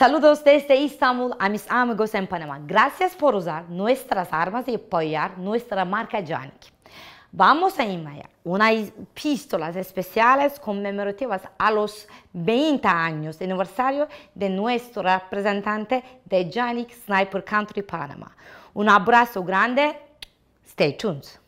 Saludos desde Istanbul a mis amigos en Panamá. Gracias por usar nuestras armas y apoyar nuestra marca Janik. Vamos a enviar unas pistolas especiales conmemorativas a los 20 años de aniversario de nuestro representante de Janik Sniper Country Panamá. Un abrazo grande. Stay tuned.